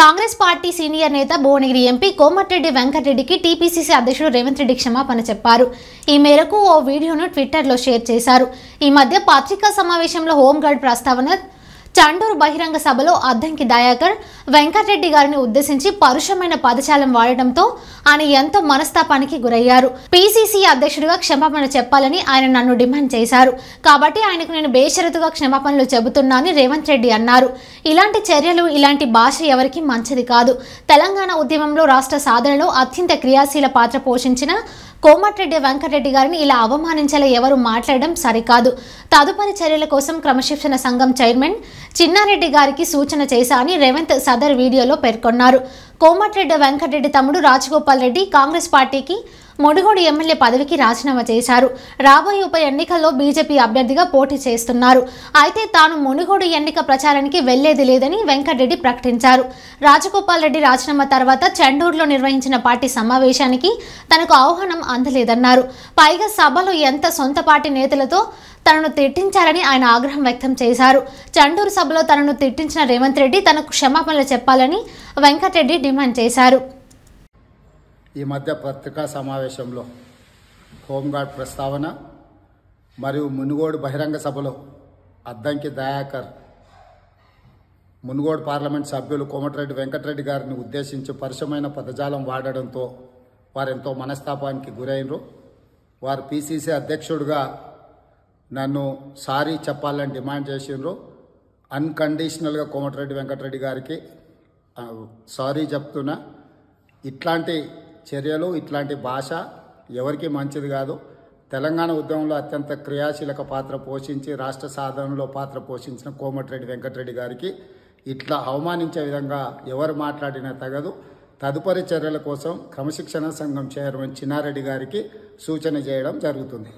Congress party senior నేత Bhuvanagiri MP Komatireddy వెంకటరెడ్డికి TPCC అధ్యక్షుడు రేవంత్ రెడ్డి క్షమాపణ చెప్పారు ఈ మేరకు ఓ వీడియోను ట్విట్టర్లో షేర్ చేశారు ఈ మధ్య పాత్రికా సమావేశంలో హోంగార్డ్ ప్రస్తావన చండూరు బహిరంగ సభలో అద్దంకి దయాకర్ వెంకటరెడ్డి గారిని ఉద్దేశించి పరుషమైన పదచాలం వాడటంతో ఆయన ఎంతో మనస్తాపానికి గురయ్యారు పీసీసీ అధ్యక్షుడిగా క్షమాపణ చెప్పాలని ఆయన నన్ను డిమాండ్ చేశారు కాబట్టి ఆయనకు నేను బేషరతుగా క్షమాపణలు చెబుతున్నానని రేవంత్ రెడ్డి అన్నారు ఇలాంటి చర్యలు ఇలాంటి భాష ఎవరికి మంచిది కాదు తెలంగాణ ఉద్యమంలో రాష్ట్ర సాధనలో అత్యంత క్రియాశీల పాత్ర పోషించిన కోమటిరెడ్డి వెంకటరెడ్డి గారిని ఇలా అవమానించేలా ఎవరు మాట్లాడడం సరికాదు తదుపరి చర్యల కోసం క్రమశిక్షణ సంఘం చైర్మన్ చిన్నారెడ్డి గారికి సూచన చేశా అని రేవంత్ సదర్ వీడియోలో పేర్కొన్నారు కోమటిరెడ్డి వెంకటరెడ్డి తమ్ముడు రాజగోపాల్ రెడ్డి కాంగ్రెస్ పార్టీకి మొడుగోడు ఎమ్మెల్యే పదవికి రాజీనామా చేశారు రాబోయే ఉప ఎన్నికల్లో బీజేపీ అభ్యర్థిగా పోటీ చేస్తున్నారు అయితే తాను మునుగోడు ఎన్నిక ప్రచారానికి వెళ్లేది లేదని వెంకటరెడ్డి ప్రకటించారు రాజగోపాల్ రెడ్డి రాజీనామా తర్వాత చెండూరులో నిర్వహించిన పార్టీ సమావేశానికి తనకు ఆహ్వానం అందలేదన్నారు పైగా సభలో ఎంత సొంత పార్టీ నేతలతో తనను తిట్టించారని ఆయన ఆగ్రహం వ్యక్తం చేశారు చండూరు సభలో తనను తిట్టించిన రేవంత్ రెడ్డి తనకు క్షమాపణలు చెప్పాలని వెంకటరెడ్డి డిమాండ్ చేశారు ఈ మధ్య పత్రికా సమావేశంలో హోంగార్డ్ ప్రస్తావన మరియు మునుగోడు బహిరంగ సభలో అద్దంకి దయాకర్ మునుగోడు పార్లమెంట్ సభ్యులు కోమటిరెడ్డి వెంకటరెడ్డి గారిని ఉద్దేశించి పరుషమైన పదజాలం వాడడంతో వారెంతో మనస్తాపానికి గురైనరు వారు పీసీసీ అధ్యక్షుడిగా నన్ను సారీ చెప్పాలని డిమాండ్ చేసిండ్రు అన్కండిషనల్గా కోమటిరెడ్డి వెంకటరెడ్డి గారికి సారీ చెప్తున్నా ఇట్లాంటి చర్యలు ఇట్లాంటి భాష ఎవరికి మంచిది కాదు తెలంగాణ ఉద్యమంలో అత్యంత క్రియాశీలక పాత్ర పోషించి రాష్ట్ర సాధనలో పాత్ర పోషించిన కోమటిరెడ్డి వెంకటరెడ్డి గారికి ఇట్లా అవమానించే విధంగా ఎవరు మాట్లాడినా తగదు తదుపరి చర్యల కోసం క్రమశిక్షణ సంఘం చైర్మన్ చిన్నారెడ్డి గారికి సూచన చేయడం జరుగుతుంది